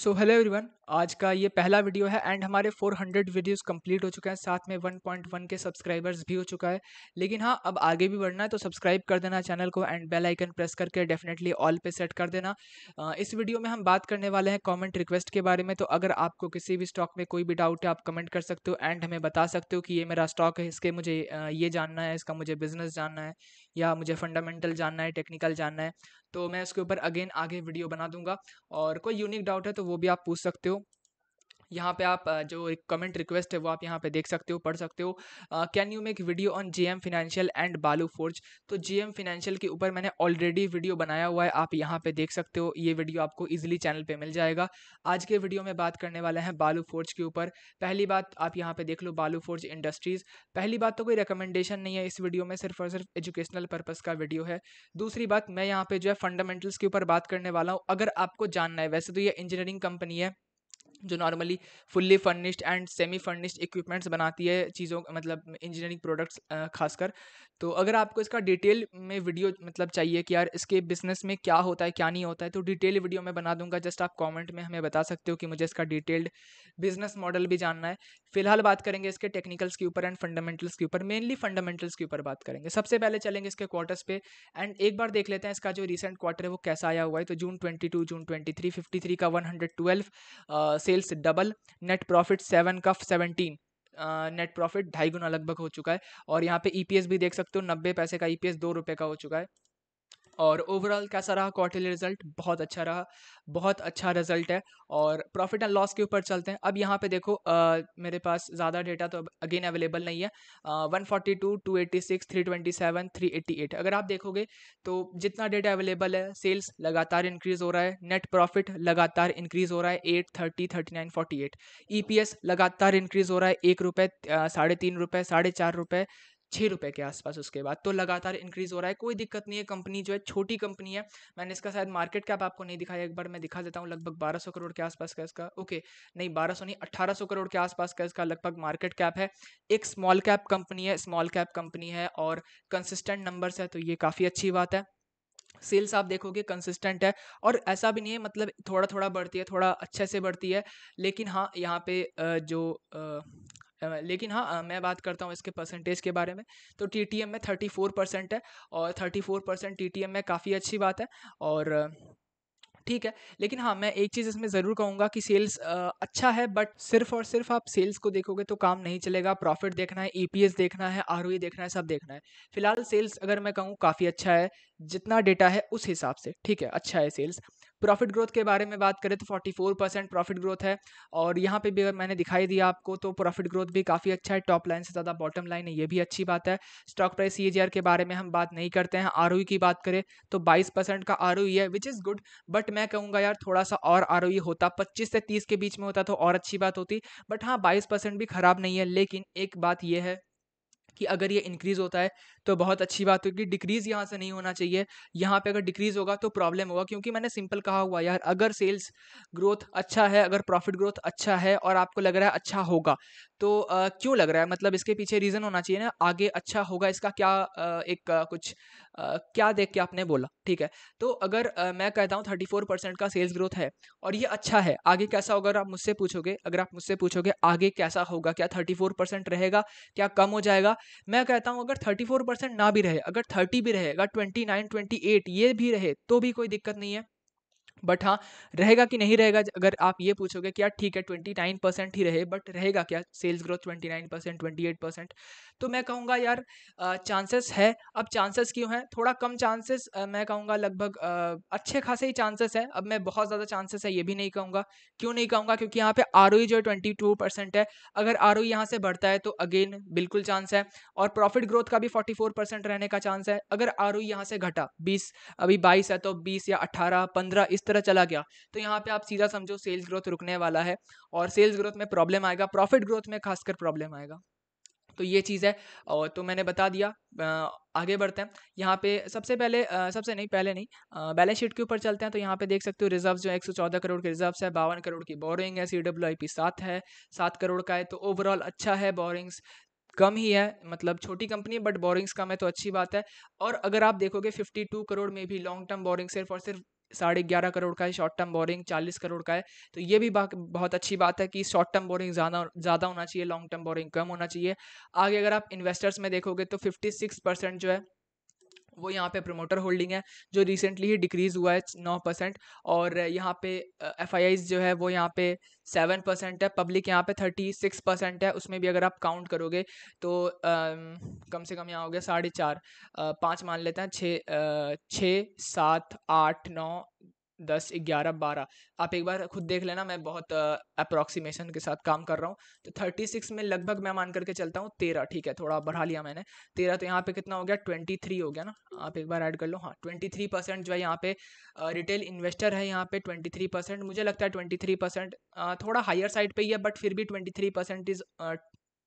so hello everyone आज का ये पहला वीडियो है एंड हमारे 400 वीडियोस कंप्लीट हो चुके हैं साथ में 1.1 के सब्सक्राइबर्स भी हो चुका है लेकिन हाँ अब आगे भी बढ़ना है तो सब्सक्राइब कर देना चैनल को एंड बेल आइकन प्रेस करके डेफिनेटली ऑल पे सेट कर देना इस वीडियो में हम बात करने वाले हैं कमेंट रिक्वेस्ट के बारे में तो अगर आपको किसी भी स्टॉक में कोई भी डाउट है आप कमेंट कर सकते हो एंड हमें बता सकते हो कि ये मेरा स्टॉक है इसके मुझे ये जानना है इसका मुझे बिजनेस जानना है या मुझे फंडामेंटल जानना है टेक्निकल जानना है तो मैं उसके ऊपर अगेन आगे वीडियो बना दूंगा और कोई यूनिक डाउट है तो वो भी आप पूछ सकते हो यहाँ पे आप जो एक कमेंट रिक्वेस्ट है वो आप यहाँ पे देख सकते हो पढ़ सकते हो can you make video on J M financial and Balu Forge तो जे एम फिनेंशियल के ऊपर मैंने ऑलरेडी वीडियो बनाया हुआ है आप यहाँ पे देख सकते हो ये वीडियो आपको ईजिली चैनल पर मिल जाएगा आज के वीडियो में बात करने वाले हैं बालू फोर्ज के ऊपर पहली बात आप यहाँ पे देख लो बालू फोर्ज इंडस्ट्रीज़ पहली बात तो कोई रिकमेंडेशन नहीं है इस वीडियो में सिर्फ और सिर्फ एजुकेशनल पर्पज़ का वीडियो है दूसरी बात मैं यहाँ पे जो है फंडामेंटल्स के ऊपर बात करने वाला हूँ अगर आपको जानना है वैसे तो ये इंजीनियरिंग कंपनी है जो normally fully furnished and semi furnished equipments बनाती है चीज़ों मतलब इंजीनियरिंग प्रोडक्ट्स खासकर तो अगर आपको इसका डिटेल में वीडियो मतलब चाहिए कि यार इसके बिजनेस में क्या होता है क्या नहीं होता है तो डिटेल वीडियो मैं बना दूंगा जस्ट आप कमेंट में हमें बता सकते हो कि मुझे इसका डिटेल्ड बिजनेस मॉडल भी जानना है फिलहाल बात करेंगे इसके टेक्निकल्स के ऊपर एंड फंडामेंटल्स के ऊपर मेनली फंडामेंटल्स के ऊपर बात करेंगे सबसे पहले चलेंगे इसके क्वार्टर्स पे एंड एक बार देख लेते हैं इसका जो रिसेंट क्वार्टर है वो कैसा आया हुआ है तो June twenty June twenty three का one hundred sales double net profit seven का सेवनटीन नेट प्रॉफिट ढाई गुना लगभग हो चुका है और यहाँ पे ईपीएस e भी देख सकते हो नब्बे पैसे का ईपीएस e दो रुपये का हो चुका है और ओवरऑल कैसा रहा क्वार्टरली रिजल्ट बहुत अच्छा रहा बहुत अच्छा रिजल्ट है और प्रॉफिट एंड लॉस के ऊपर चलते हैं अब यहाँ पे देखो आ, मेरे पास ज़्यादा डेटा तो अगेन अवेलेबल नहीं है one forty two two eighty six three twenty seven three eighty eight अगर आप देखोगे तो जितना डेटा अवेलेबल है सेल्स लगातार इंक्रीज़ हो रहा है नेट प्रॉफिट लगातार इंक्रीज़ हो रहा है eight thirty thirty nine forty eight E P S लगातार इंक्रीज़ हो रहा है एक रुपये साढ़े तीन रुपये साढ़े चार रुपये छः रुपये के आसपास उसके बाद तो लगातार इंक्रीज़ हो रहा है कोई दिक्कत नहीं है कंपनी जो है छोटी कंपनी है मैंने इसका शायद मार्केट कैप आपको नहीं दिखाया एक बार मैं दिखा देता हूँ लगभग बारह सौ करोड़ के आसपास का इसका ओके नहीं बारह सौ नहीं अट्ठारह सौ करोड़ के आसपास का इसका लगभग मार्केट कैप है एक स्मॉल कैप कंपनी है स्मॉल कैप कंपनी है और कंसिस्टेंट नंबर्स है तो ये काफ़ी अच्छी बात है सेल्स आप देखोगे कंसिस्टेंट है और ऐसा भी नहीं है मतलब थोड़ा थोड़ा बढ़ती है थोड़ा अच्छे से बढ़ती है लेकिन हाँ यहाँ पे जो लेकिन हाँ मैं बात करता हूँ इसके परसेंटेज के बारे में तो टी टी एम में थर्टी फोर परसेंट है और thirty four percent T T M में काफ़ी अच्छी बात है और ठीक है लेकिन हाँ मैं एक चीज़ इसमें ज़रूर कहूँगा कि सेल्स आ, अच्छा है बट सिर्फ और सिर्फ आप सेल्स को देखोगे तो काम नहीं चलेगा प्रॉफिट देखना है ई e देखना है आर e देखना है सब देखना है फिलहाल सेल्स अगर मैं कहूँ काफ़ी अच्छा है जितना डेटा है उस हिसाब से ठीक है अच्छा है सेल्स प्रॉफिट ग्रोथ के बारे में बात करें तो 44 परसेंट प्रॉफिट ग्रोथ है और यहाँ पे भी अगर मैंने दिखाई दिया आपको तो प्रॉफिट ग्रोथ भी काफ़ी अच्छा है टॉप लाइन से ज़्यादा बॉटम लाइन है ये भी अच्छी बात है स्टॉक प्राइस सी के बारे में हम बात नहीं करते हैं आर e की बात करें तो बाईस का आर e है विच इज़ गुड बट मैं कहूँगा यार थोड़ा सा और आर e होता पच्चीस से तीस के बीच में होता तो और अच्छी बात होती बट हाँ बाईस भी ख़राब नहीं है लेकिन एक बात यह है कि अगर ये इंक्रीज़ होता है तो बहुत अच्छी बात होगी डिक्रीज़ यहाँ से नहीं होना चाहिए यहाँ पे अगर डिक्रीज़ होगा तो प्रॉब्लम होगा क्योंकि मैंने सिंपल कहा हुआ यार अगर सेल्स ग्रोथ अच्छा है अगर प्रॉफिट ग्रोथ अच्छा है और आपको लग रहा है अच्छा होगा तो क्यों लग रहा है मतलब इसके पीछे रीज़न होना चाहिए ना आगे अच्छा होगा इसका क्या एक कुछ क्या देख के आपने बोला ठीक है तो अगर मैं कहता हूँ थर्टी फोर परसेंट का सेल्स ग्रोथ है और ये अच्छा है आगे कैसा होगा अगर आप मुझसे पूछोगे अगर आप मुझसे पूछोगे आगे कैसा होगा क्या थर्टी फोर परसेंट रहेगा क्या कम हो जाएगा मैं कहता हूँ अगर थर्टी फोर परसेंट ना भी रहे अगर थर्टी भी रहेगा ट्वेंटी नाइन ट्वेंटी एट ये भी रहे तो भी कोई दिक्कत नहीं है बट हाँ रहेगा कि नहीं रहेगा अगर आप ये पूछोगे कि यार ठीक है ट्वेंटी नाइन परसेंट ही रहे बट रहेगा क्या sales growth twenty nine percent twenty eight percent तो मैं कहूँगा यार चांसेस है अब चांसेस क्यों हैं थोड़ा कम चांसेस मैं कहूँगा लगभग अच्छे खासे ही चांसेस हैं अब मैं बहुत ज़्यादा चांसेस है ये भी नहीं कहूँगा क्यों नहीं कहूँगा क्योंकि यहाँ पे आर e जो है ट्वेंटी टू परसेंट है अगर आर ओ e यहाँ से बढ़ता है तो अगेन बिल्कुल चांस है और प्रॉफिट ग्रोथ का भी फोर्टी फोर परसेंट रहने का चांस है अगर आर ओ e यहाँ से घटा बीस अभी बाईस है तो बीस या अट्ठारह पंद्रह इस तरह तरह चला गया तो यहाँ पे आप सीधा समझो सेल्स ग्रोथ रुकने वाला है और सेल्स ग्रोथ में प्रॉब्लम आएगा प्रॉफिट ग्रोथ में खासकर प्रॉब्लम आएगा तो ये चीज़ है और तो मैंने बता दिया आगे बढ़ते हैं यहाँ पे सबसे पहले सबसे नहीं पहले नहीं बैलेंस शीट के ऊपर चलते हैं तो यहाँ पे देख सकते हो रिजर्व जो है एक सौ चौदह करोड़ के रिजर्व्स है बावन करोड़ की बोरिंग है सी डब्ल्यू आई पी सात है सात करोड़ का है तो ओवरऑल अच्छा है बोरिंग्स कम ही है मतलब छोटी कंपनी है बट बोरिंग्स कम है तो अच्छी बात है और अगर आप देखोगे 52 करोड़ में भी लॉन्ग टर्म बोरिंग सिर्फ और सिर्फ साढ़े ग्यारह करोड़ का है शॉर्ट टर्म बोरिंग चालीस करोड़ का है तो ये भी बहुत अच्छी बात है कि शॉर्ट टर्म बोरिंग ज़्यादा ज़्यादा होना चाहिए लॉन्ग टर्म बोरिंग कम होना चाहिए आगे अगर आप इन्वेस्टर्स में देखोगे तो फिफ्टी सिक्स परसेंट जो है वो यहाँ पे प्रमोटर होल्डिंग है जो रिसेंटली ही डिक्रीज़ हुआ है नौ परसेंट और यहाँ पे एफ आई जो है वो यहाँ पे सेवन परसेंट है पब्लिक यहाँ पे थर्टी सिक्स परसेंट है उसमें भी अगर आप काउंट करोगे तो आ, कम से कम यहाँ हो गया साढ़े चार पाँच मान लेते हैं छः छः सात आठ नौ दस ग्यारह बारह आप एक बार खुद देख लेना मैं बहुत अप्रॉक्सीमेशन के साथ काम कर रहा हूँ तो थर्टी सिक्स में लगभग मैं मान करके चलता हूँ तेरह ठीक है थोड़ा बढ़ा लिया मैंने तेरह तो यहाँ पे कितना हो गया ट्वेंटी थ्री हो गया ना आप एक बार ऐड कर लो हाँ ट्वेंटी थ्री परसेंट जो है यहाँ पे रिटेल इन्वेस्टर है यहाँ पे ट्वेंटी थ्री परसेंट मुझे लगता है ट्वेंटी थ्री परसेंट थोड़ा हायर साइड पर ही है बट फिर भी twenty three percent is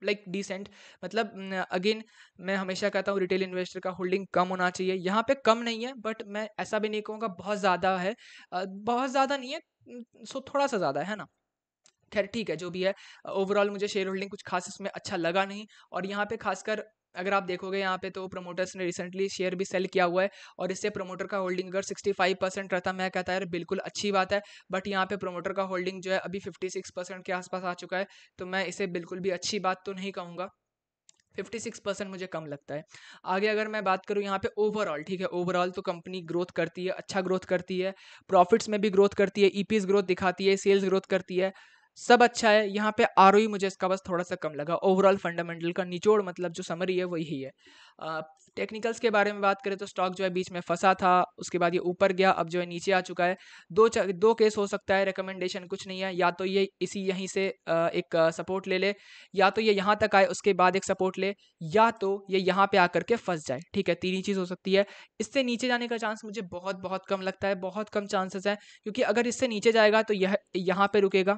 like decent मतलब अगेन मैं हमेशा कहता हूँ रिटेल इन्वेस्टर का होल्डिंग कम होना चाहिए यहाँ पे कम नहीं है बट मैं ऐसा भी नहीं कहूँगा बहुत ज़्यादा है बहुत ज़्यादा नहीं है सो थोड़ा सा ज़्यादा है ना खैर ठीक है जो भी है ओवरऑल मुझे शेयर होल्डिंग कुछ खास इसमें अच्छा लगा नहीं और यहाँ पे खासकर अगर आप देखोगे यहाँ पे तो प्रोमोटर्स ने रिसेंटली शेयर भी सेल किया हुआ है और इससे प्रोमोटर का होल्डिंग अगर 65 परसेंट रहता मैं कहता है बिल्कुल अच्छी बात है बट यहाँ पे प्रोमोटर का होल्डिंग जो है अभी 56 परसेंट के आसपास आ चुका है तो मैं इसे बिल्कुल भी अच्छी बात तो नहीं कहूँगा 56 परसेंट मुझे कम लगता है आगे अगर मैं बात करूँ यहाँ पे ओवरऑल ठीक है ओवरऑल तो कंपनी ग्रोथ करती है अच्छा ग्रोथ करती है प्रॉफिट्स में भी ग्रोथ करती है ईपीएस e ग्रोथ दिखाती है सेल्स ग्रोथ करती है सब अच्छा है यहाँ पे आर e मुझे इसका बस थोड़ा सा कम लगा ओवरऑल फंडामेंटल का निचोड़ मतलब जो समरी है वही है टेक्निकल्स के बारे में बात करें तो स्टॉक जो है बीच में फंसा था उसके बाद ये ऊपर गया अब जो है नीचे आ चुका है दो दो केस हो सकता है रिकमेंडेशन कुछ नहीं है या तो ये इसी यहीं से एक सपोर्ट ले ले या तो ये यहाँ तक आए उसके बाद एक सपोर्ट ले या तो ये यहाँ पे आकर के फंस जाए ठीक है तीन ही चीज़ हो सकती है इससे नीचे जाने का चांस मुझे बहुत बहुत कम लगता है बहुत कम चांसेस हैं क्योंकि अगर इससे नीचे जाएगा तो यह यहाँ पर रुकेगा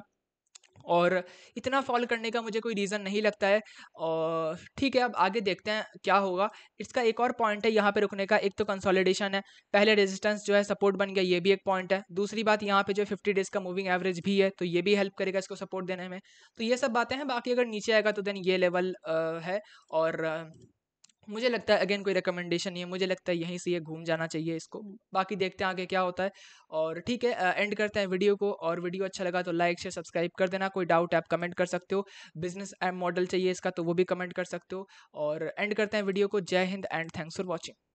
और इतना फॉल करने का मुझे कोई रीज़न नहीं लगता है और ठीक है अब आगे देखते हैं क्या होगा इसका एक और पॉइंट है यहाँ पे रुकने का एक तो कंसोलिडेशन है पहले रेजिस्टेंस जो है सपोर्ट बन गया ये भी एक पॉइंट है दूसरी बात यहाँ पे जो फिफ्टी डेज़ का मूविंग एवरेज भी है तो ये भी हेल्प करेगा इसको सपोर्ट देने में तो ये सब बातें हैं बाकी अगर नीचे आएगा तो देन ये लेवल है और मुझे लगता है अगेन कोई रिकमेंडेशन नहीं है मुझे लगता है यहीं से ये घूम जाना चाहिए इसको बाकी देखते हैं आगे क्या होता है और ठीक है एंड करते हैं वीडियो को और वीडियो अच्छा लगा तो लाइक शेयर सब्सक्राइब कर देना कोई डाउट आप कमेंट कर सकते हो बिजनेस एंड मॉडल चाहिए इसका तो वो भी कमेंट कर सकते हो और एंड करते हैं वीडियो को जय Hind and thanks for watching